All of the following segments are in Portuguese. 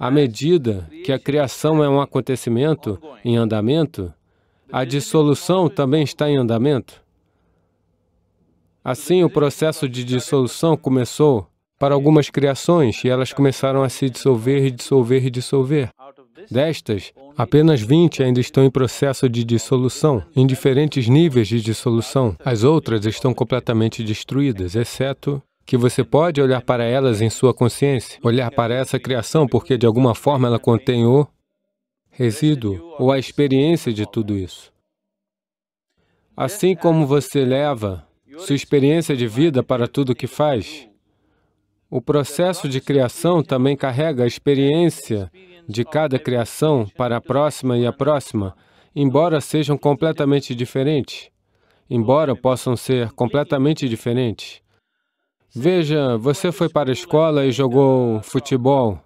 à medida que a criação é um acontecimento em andamento, a dissolução também está em andamento. Assim, o processo de dissolução começou para algumas criações e elas começaram a se dissolver e dissolver e dissolver. Destas, apenas 20 ainda estão em processo de dissolução, em diferentes níveis de dissolução. As outras estão completamente destruídas, exceto que você pode olhar para elas em sua consciência, olhar para essa criação, porque de alguma forma ela contém o resíduo ou a experiência de tudo isso. Assim como você leva sua experiência de vida para tudo o que faz, o processo de criação também carrega a experiência de cada criação para a próxima e a próxima, embora sejam completamente diferentes, embora possam ser completamente diferentes. Veja, você foi para a escola e jogou futebol.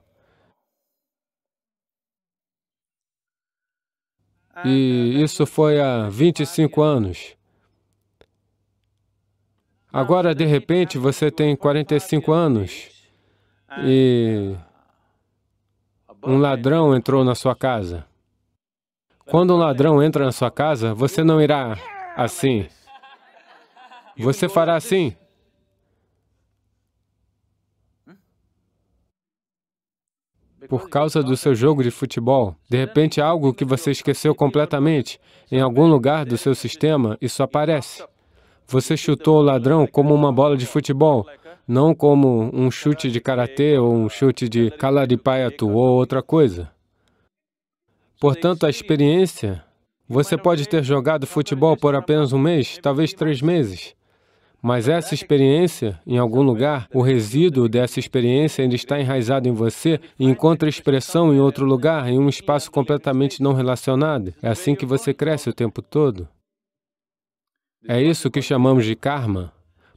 E isso foi há 25 anos. Agora, de repente, você tem 45 anos e um ladrão entrou na sua casa. Quando um ladrão entra na sua casa, você não irá assim. Você fará assim. por causa do seu jogo de futebol. De repente, algo que você esqueceu completamente em algum lugar do seu sistema, isso aparece. Você chutou o ladrão como uma bola de futebol, não como um chute de karatê ou um chute de calaripaiatu ou outra coisa. Portanto, a experiência, você pode ter jogado futebol por apenas um mês, talvez três meses, mas essa experiência, em algum lugar, o resíduo dessa experiência ainda está enraizado em você e encontra expressão em outro lugar, em um espaço completamente não relacionado. É assim que você cresce o tempo todo. É isso que chamamos de karma.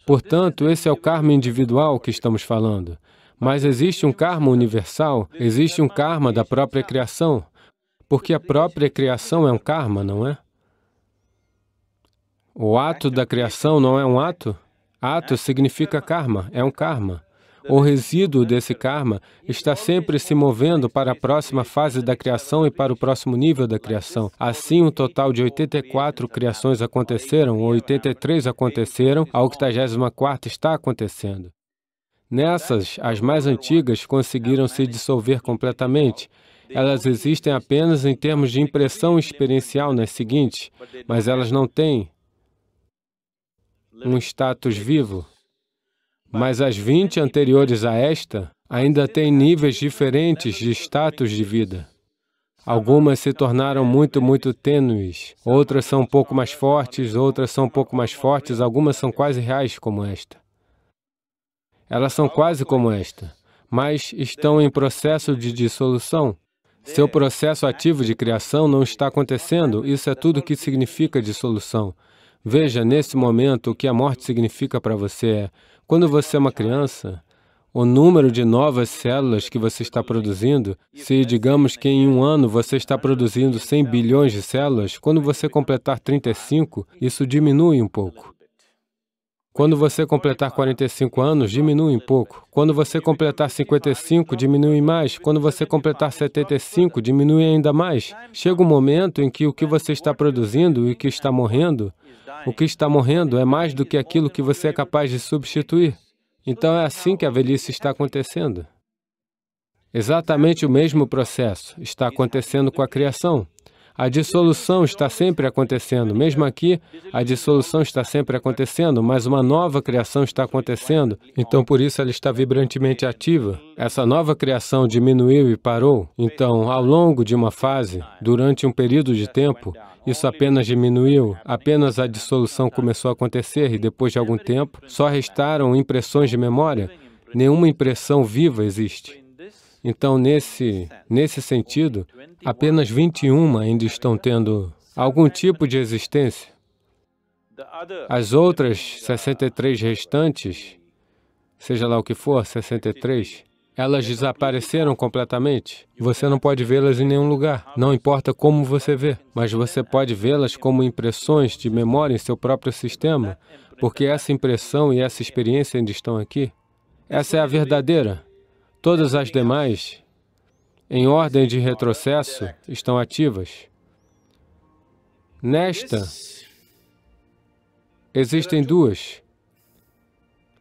Portanto, esse é o karma individual que estamos falando. Mas existe um karma universal, existe um karma da própria criação, porque a própria criação é um karma, não é? O ato da criação não é um ato? Ato significa karma, é um karma. O resíduo desse karma está sempre se movendo para a próxima fase da criação e para o próximo nível da criação. Assim, um total de 84 criações aconteceram, 83 aconteceram, a 84 está acontecendo. Nessas, as mais antigas conseguiram se dissolver completamente, elas existem apenas em termos de impressão experiencial nas seguintes, mas elas não têm um status vivo, mas as 20 anteriores a esta ainda têm níveis diferentes de status de vida. Algumas se tornaram muito, muito tênues, outras são um pouco mais fortes, outras são um pouco mais fortes, algumas são quase reais como esta. Elas são quase como esta, mas estão em processo de dissolução. Seu processo ativo de criação não está acontecendo, isso é tudo o que significa dissolução. Veja nesse momento o que a morte significa para você. É, quando você é uma criança, o número de novas células que você está produzindo, se digamos que em um ano você está produzindo 100 bilhões de células, quando você completar 35, isso diminui um pouco. Quando você completar 45 anos, diminui um pouco. Quando você completar 55, diminui mais. Quando você completar 75, diminui ainda mais. Chega um momento em que o que você está produzindo e o que está morrendo, o que está morrendo é mais do que aquilo que você é capaz de substituir. Então é assim que a velhice está acontecendo. Exatamente o mesmo processo está acontecendo com a criação. A dissolução está sempre acontecendo. Mesmo aqui, a dissolução está sempre acontecendo, mas uma nova criação está acontecendo. Então, por isso, ela está vibrantemente ativa. Essa nova criação diminuiu e parou. Então, ao longo de uma fase, durante um período de tempo, isso apenas diminuiu, apenas a dissolução começou a acontecer e depois de algum tempo, só restaram impressões de memória. Nenhuma impressão viva existe. Então, nesse, nesse sentido, apenas 21 ainda estão tendo algum tipo de existência. As outras 63 restantes, seja lá o que for, 63, elas desapareceram completamente. Você não pode vê-las em nenhum lugar, não importa como você vê, mas você pode vê-las como impressões de memória em seu próprio sistema, porque essa impressão e essa experiência ainda estão aqui. Essa é a verdadeira. Todas as demais, em ordem de retrocesso, estão ativas. Nesta, existem duas.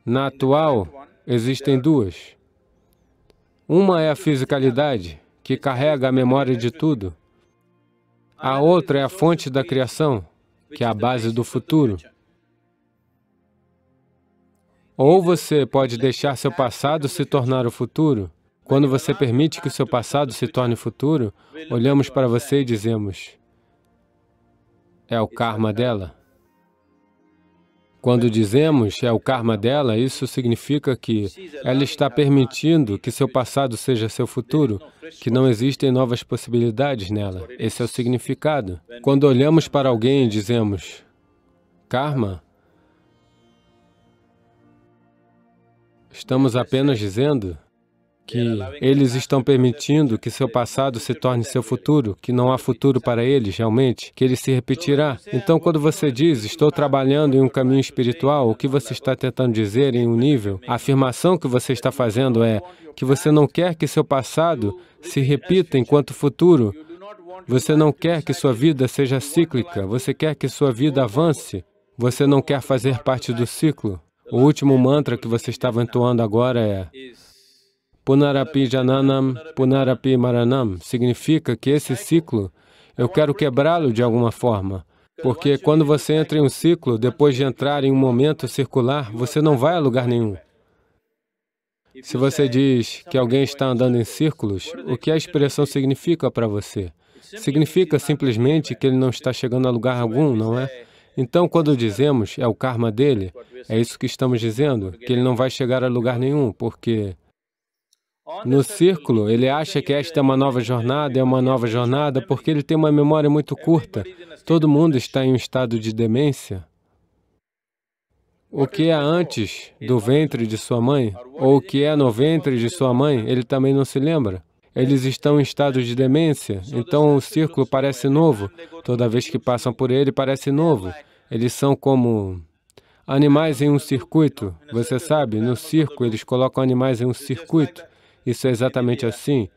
Na atual, existem duas. Uma é a fisicalidade, que carrega a memória de tudo. A outra é a fonte da criação, que é a base do futuro. Ou você pode deixar seu passado se tornar o futuro. Quando você permite que o seu passado se torne o futuro, olhamos para você e dizemos, é o karma dela. Quando dizemos é o karma dela, isso significa que ela está permitindo que seu passado seja seu futuro, que não existem novas possibilidades nela. Esse é o significado. Quando olhamos para alguém e dizemos, karma, Estamos apenas dizendo que eles estão permitindo que seu passado se tipo torne seu futuro, que não há futuro para eles realmente, que ele se repetirá. É então, quando você diz, estou trabalhando em um caminho espiritual, o que você está tentando dizer em um nível? A afirmação que você está fazendo é que você não quer que seu passado se repita enquanto futuro. Você não quer que sua vida seja cíclica, você quer que sua vida avance. Você não quer fazer parte do ciclo. O último mantra que você estava entoando agora é Punarapi Jananam Punarapi Maranam. Significa que esse ciclo, eu quero quebrá-lo de alguma forma. Porque quando você entra em um ciclo, depois de entrar em um momento circular, você não vai a lugar nenhum. Se você diz que alguém está andando em círculos, o que a expressão significa para você? Significa simplesmente que ele não está chegando a lugar algum, não é? Então, quando dizemos é o karma dele, é isso que estamos dizendo, que ele não vai chegar a lugar nenhum, porque no círculo ele acha que esta é uma nova jornada, é uma nova jornada, porque ele tem uma memória muito curta. Todo mundo está em um estado de demência. O que é antes do ventre de sua mãe, ou o que é no ventre de sua mãe, ele também não se lembra. Eles estão em estado de demência, então o círculo parece novo. Toda vez que passam por ele, parece novo. Eles são como animais em um circuito. Você sabe, no circo, eles colocam animais em um circuito. Isso é exatamente assim.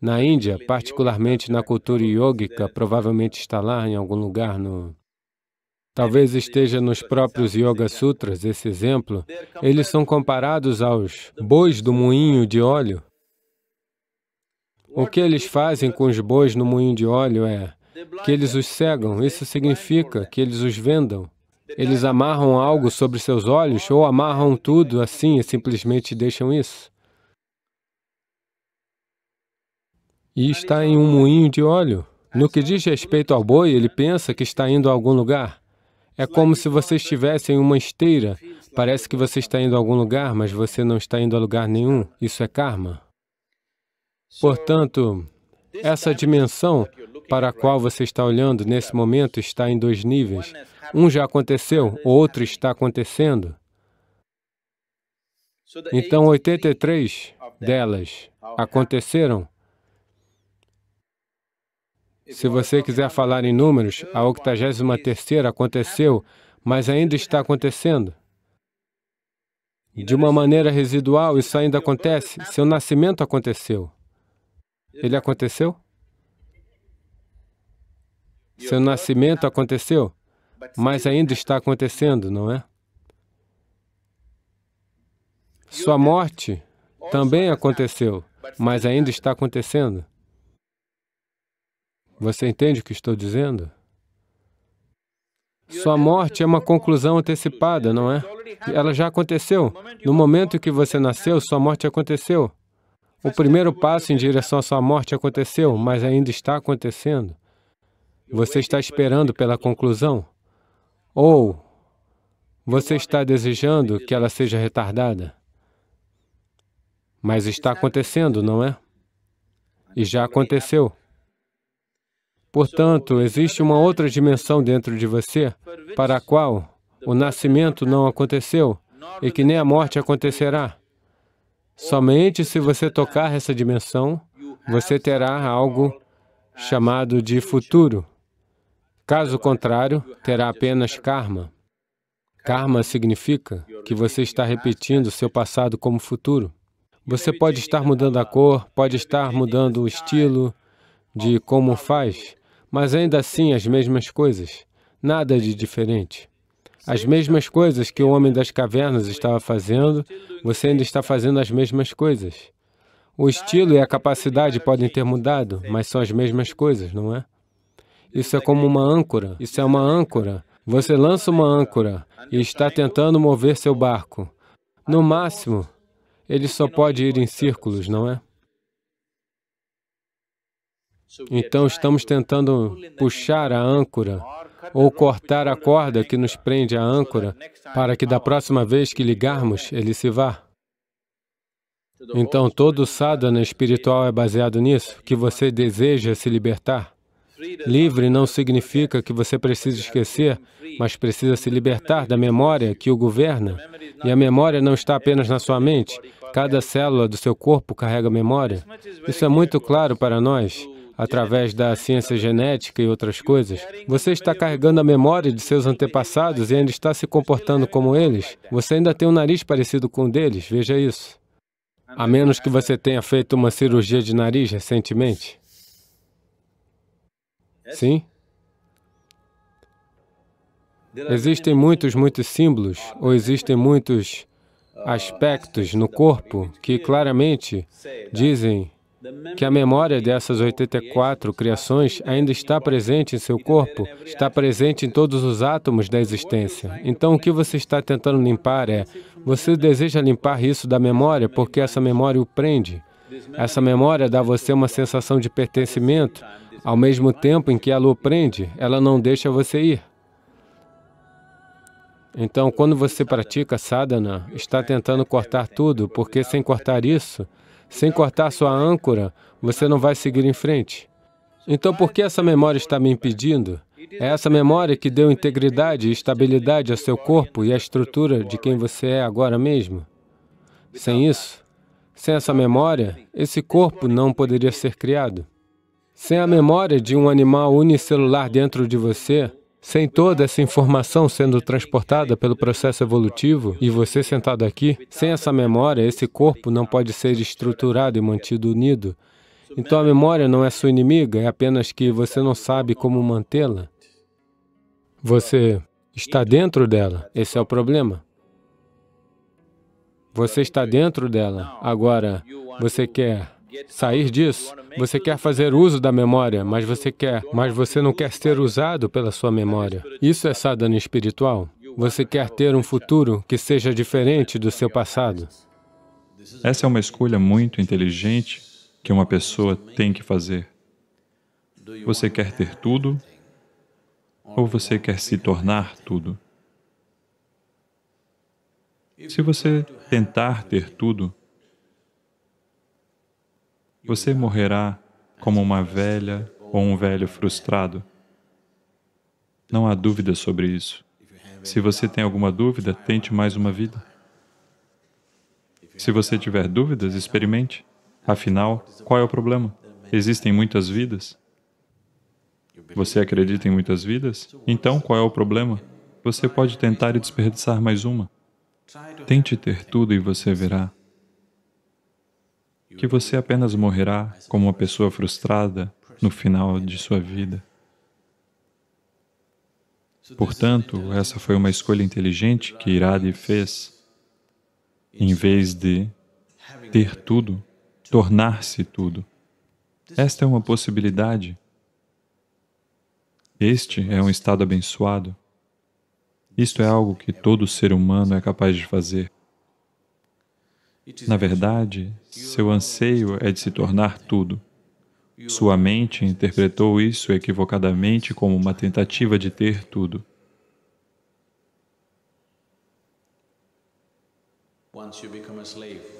Na Índia, particularmente na cultura yógica, provavelmente está lá em algum lugar no Talvez esteja nos próprios Yoga Sutras esse exemplo. Eles são comparados aos bois do moinho de óleo. O que eles fazem com os bois no moinho de óleo é que eles os cegam. Isso significa que eles os vendam. Eles amarram algo sobre seus olhos ou amarram tudo assim e simplesmente deixam isso. E está em um moinho de óleo. No que diz respeito ao boi, ele pensa que está indo a algum lugar. É como se você estivesse em uma esteira. Parece que você está indo a algum lugar, mas você não está indo a lugar nenhum. Isso é karma. Portanto, essa dimensão para a qual você está olhando nesse momento está em dois níveis. Um já aconteceu, o outro está acontecendo. Então, 83 delas aconteceram. Se você quiser falar em números, a 83 aconteceu, mas ainda está acontecendo. De uma maneira residual, isso ainda acontece. Seu nascimento aconteceu. Ele aconteceu? Seu nascimento aconteceu, mas ainda está acontecendo, não é? Sua morte também aconteceu, mas ainda está acontecendo. Você entende o que estou dizendo? Sua morte é uma conclusão antecipada, não é? Ela já aconteceu. No momento que você nasceu, sua morte aconteceu. O primeiro passo em direção à sua morte aconteceu, mas ainda está acontecendo. Você está esperando pela conclusão? Ou você está desejando que ela seja retardada? Mas está acontecendo, não é? E já aconteceu. Portanto, existe uma outra dimensão dentro de você para a qual o nascimento não aconteceu e que nem a morte acontecerá. Somente se você tocar essa dimensão, você terá algo chamado de futuro. Caso contrário, terá apenas karma. Karma significa que você está repetindo seu passado como futuro. Você pode estar mudando a cor, pode estar mudando o estilo de como faz, mas ainda assim as mesmas coisas. Nada de diferente. As mesmas coisas que o homem das cavernas estava fazendo, você ainda está fazendo as mesmas coisas. O estilo e a capacidade podem ter mudado, mas são as mesmas coisas, não é? Isso é como uma âncora. Isso é uma âncora. Você lança uma âncora e está tentando mover seu barco. No máximo, ele só pode ir em círculos, não é? Então, estamos tentando puxar a âncora ou cortar a corda que nos prende à âncora, para que da próxima vez que ligarmos, ele se vá. Então, todo sadhana espiritual é baseado nisso, que você deseja se libertar. Livre não significa que você precisa esquecer, mas precisa se libertar da memória que o governa. E a memória não está apenas na sua mente. Cada célula do seu corpo carrega memória. Isso é muito claro para nós através da ciência genética e outras coisas? Você está carregando a memória de seus antepassados e ainda está se comportando como eles? Você ainda tem um nariz parecido com o deles, veja isso. A menos que você tenha feito uma cirurgia de nariz recentemente. Sim? Existem muitos, muitos símbolos, ou existem muitos aspectos no corpo que claramente dizem que a memória dessas 84 criações ainda está presente em seu corpo, está presente em todos os átomos da existência. Então, o que você está tentando limpar é: você deseja limpar isso da memória porque essa memória o prende. Essa memória dá a você uma sensação de pertencimento, ao mesmo tempo em que ela o prende, ela não deixa você ir. Então, quando você pratica sadhana, está tentando cortar tudo, porque sem cortar isso, sem cortar sua âncora, você não vai seguir em frente. Então, por que essa memória está me impedindo? É essa memória que deu integridade e estabilidade ao seu corpo e à estrutura de quem você é agora mesmo. Sem isso, sem essa memória, esse corpo não poderia ser criado. Sem a memória de um animal unicelular dentro de você, sem toda essa informação sendo transportada pelo processo evolutivo e você sentado aqui, sem essa memória, esse corpo não pode ser estruturado e mantido unido. Então a memória não é sua inimiga, é apenas que você não sabe como mantê-la. Você está dentro dela, esse é o problema. Você está dentro dela. Agora, você quer sair disso, você quer fazer uso da memória, mas você quer, mas você não quer ser usado pela sua memória. Isso é sadhana espiritual. Você quer ter um futuro que seja diferente do seu passado. Essa é uma escolha muito inteligente que uma pessoa tem que fazer. Você quer ter tudo ou você quer se tornar tudo? Se você tentar ter tudo, você morrerá como uma velha ou um velho frustrado. Não há dúvida sobre isso. Se você tem alguma dúvida, tente mais uma vida. Se você tiver dúvidas, experimente. Afinal, qual é o problema? Existem muitas vidas. Você acredita em muitas vidas? Então, qual é o problema? Você pode tentar e desperdiçar mais uma. Tente ter tudo e você verá que você apenas morrerá como uma pessoa frustrada no final de sua vida. Portanto, essa foi uma escolha inteligente que Iradi fez, em vez de ter tudo, tornar-se tudo. Esta é uma possibilidade. Este é um estado abençoado. Isto é algo que todo ser humano é capaz de fazer. Na verdade, seu anseio é de se tornar tudo. Sua mente interpretou isso equivocadamente como uma tentativa de ter tudo.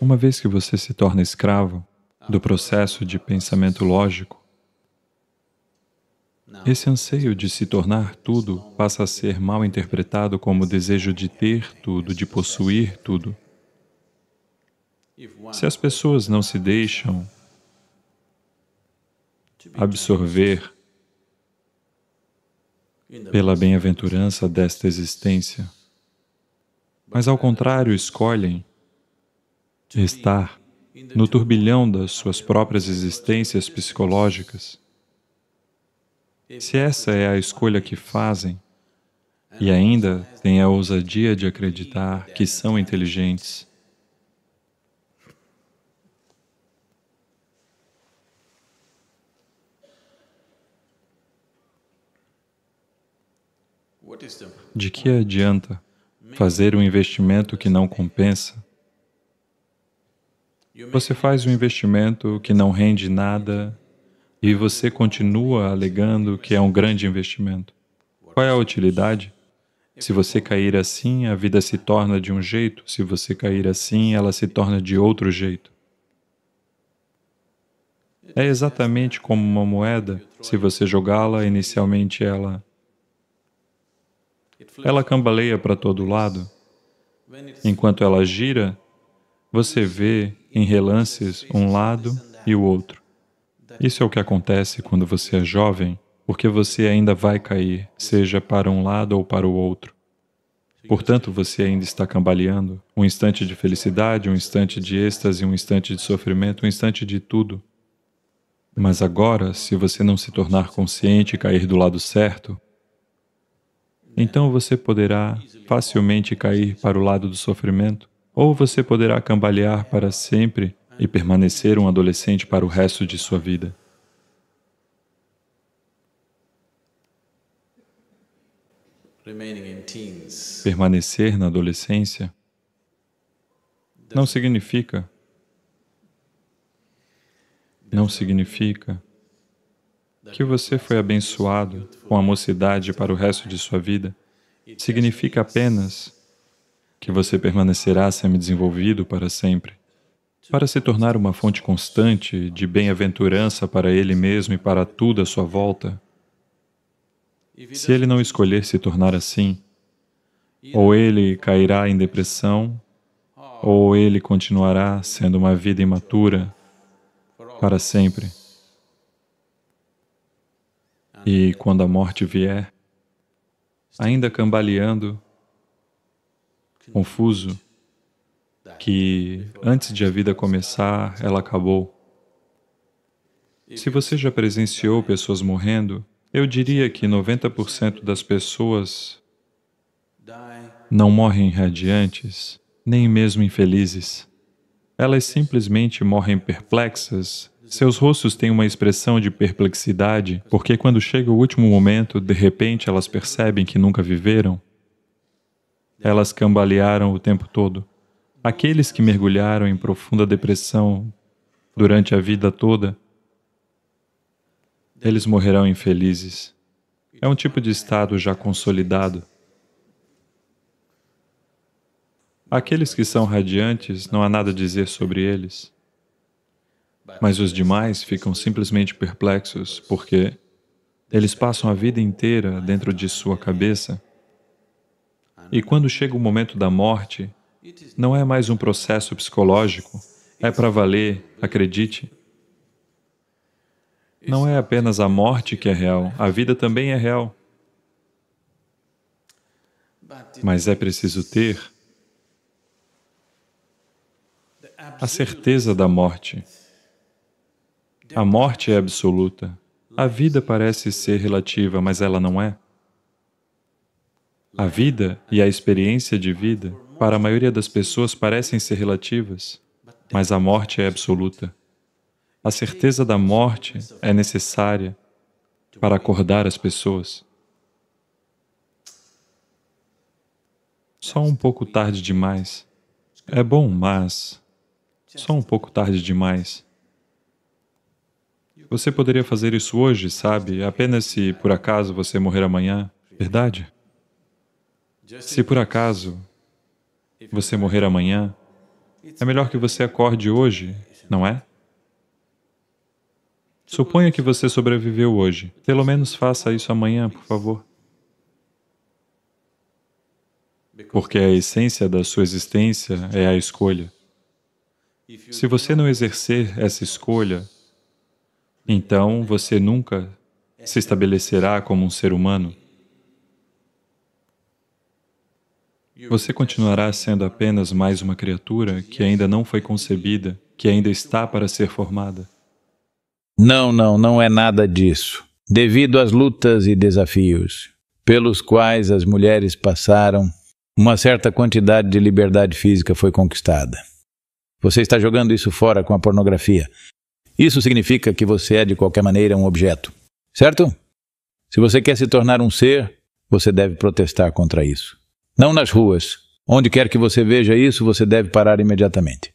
Uma vez que você se torna escravo do processo de pensamento lógico, esse anseio de se tornar tudo passa a ser mal interpretado como desejo de ter tudo, de possuir tudo. Se as pessoas não se deixam absorver pela bem-aventurança desta existência, mas ao contrário escolhem estar no turbilhão das suas próprias existências psicológicas, se essa é a escolha que fazem e ainda têm a ousadia de acreditar que são inteligentes, De que adianta fazer um investimento que não compensa? Você faz um investimento que não rende nada e você continua alegando que é um grande investimento. Qual é a utilidade? Se você cair assim, a vida se torna de um jeito, se você cair assim, ela se torna de outro jeito. É exatamente como uma moeda, se você jogá-la, inicialmente ela ela cambaleia para todo lado. Enquanto ela gira, você vê em relances um lado e o outro. Isso é o que acontece quando você é jovem, porque você ainda vai cair, seja para um lado ou para o outro. Portanto, você ainda está cambaleando. Um instante de felicidade, um instante de êxtase, um instante de sofrimento, um instante de tudo. Mas agora, se você não se tornar consciente e cair do lado certo, então você poderá facilmente cair para o lado do sofrimento, ou você poderá cambalear para sempre e permanecer um adolescente para o resto de sua vida. Permanecer na adolescência não significa não significa que você foi abençoado com a mocidade para o resto de sua vida significa apenas que você permanecerá semi-desenvolvido para sempre, para se tornar uma fonte constante de bem-aventurança para ele mesmo e para tudo à sua volta. Se ele não escolher se tornar assim, ou ele cairá em depressão, ou ele continuará sendo uma vida imatura para sempre. E quando a morte vier, ainda cambaleando, confuso, que antes de a vida começar, ela acabou. Se você já presenciou pessoas morrendo, eu diria que 90% das pessoas não morrem radiantes, nem mesmo infelizes. Elas simplesmente morrem perplexas, seus rostos têm uma expressão de perplexidade, porque quando chega o último momento, de repente elas percebem que nunca viveram. Elas cambalearam o tempo todo. Aqueles que mergulharam em profunda depressão durante a vida toda, eles morrerão infelizes. É um tipo de estado já consolidado. Aqueles que são radiantes, não há nada a dizer sobre eles. Mas os demais ficam simplesmente perplexos porque eles passam a vida inteira dentro de sua cabeça. E quando chega o momento da morte, não é mais um processo psicológico, é para valer, acredite. Não é apenas a morte que é real, a vida também é real. Mas é preciso ter a certeza da morte. A morte é absoluta. A vida parece ser relativa, mas ela não é. A vida e a experiência de vida, para a maioria das pessoas, parecem ser relativas, mas a morte é absoluta. A certeza da morte é necessária para acordar as pessoas. Só um pouco tarde demais. É bom, mas... Só um pouco tarde demais. Você poderia fazer isso hoje, sabe? Apenas se por acaso você morrer amanhã, verdade? Se por acaso você morrer amanhã, é melhor que você acorde hoje, não é? Suponha que você sobreviveu hoje. Pelo menos faça isso amanhã, por favor. Porque a essência da sua existência é a escolha. Se você não exercer essa escolha, então você nunca se estabelecerá como um ser humano. Você continuará sendo apenas mais uma criatura que ainda não foi concebida, que ainda está para ser formada. Não, não, não é nada disso. Devido às lutas e desafios pelos quais as mulheres passaram, uma certa quantidade de liberdade física foi conquistada. Você está jogando isso fora com a pornografia. Isso significa que você é, de qualquer maneira, um objeto, certo? Se você quer se tornar um ser, você deve protestar contra isso. Não nas ruas. Onde quer que você veja isso, você deve parar imediatamente.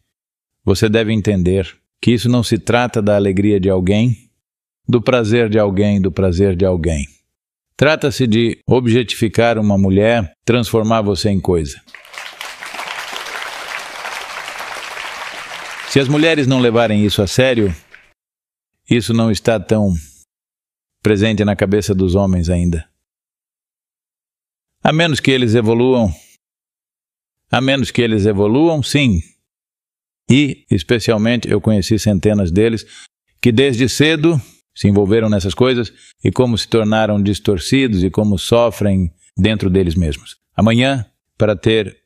Você deve entender que isso não se trata da alegria de alguém, do prazer de alguém, do prazer de alguém. Trata-se de objetificar uma mulher, transformar você em coisa. Se as mulheres não levarem isso a sério, isso não está tão presente na cabeça dos homens ainda. A menos que eles evoluam, a menos que eles evoluam, sim. E, especialmente, eu conheci centenas deles que desde cedo se envolveram nessas coisas e como se tornaram distorcidos e como sofrem dentro deles mesmos. Amanhã, para ter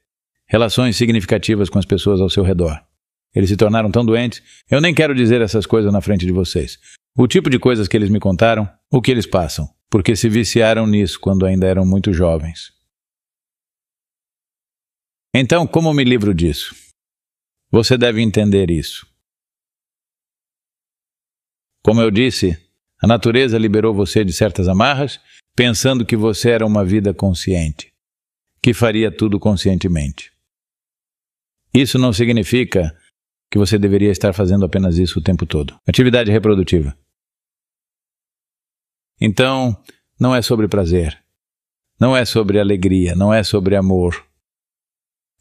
relações significativas com as pessoas ao seu redor. Eles se tornaram tão doentes. Eu nem quero dizer essas coisas na frente de vocês. O tipo de coisas que eles me contaram, o que eles passam, porque se viciaram nisso quando ainda eram muito jovens. Então, como me livro disso? Você deve entender isso. Como eu disse, a natureza liberou você de certas amarras, pensando que você era uma vida consciente, que faria tudo conscientemente. Isso não significa que você deveria estar fazendo apenas isso o tempo todo. Atividade reprodutiva. Então, não é sobre prazer, não é sobre alegria, não é sobre amor.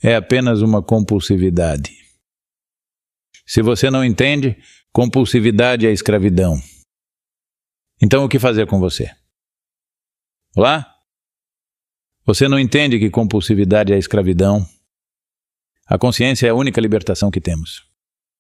É apenas uma compulsividade. Se você não entende, compulsividade é escravidão. Então, o que fazer com você? Olá? Você não entende que compulsividade é escravidão? A consciência é a única libertação que temos.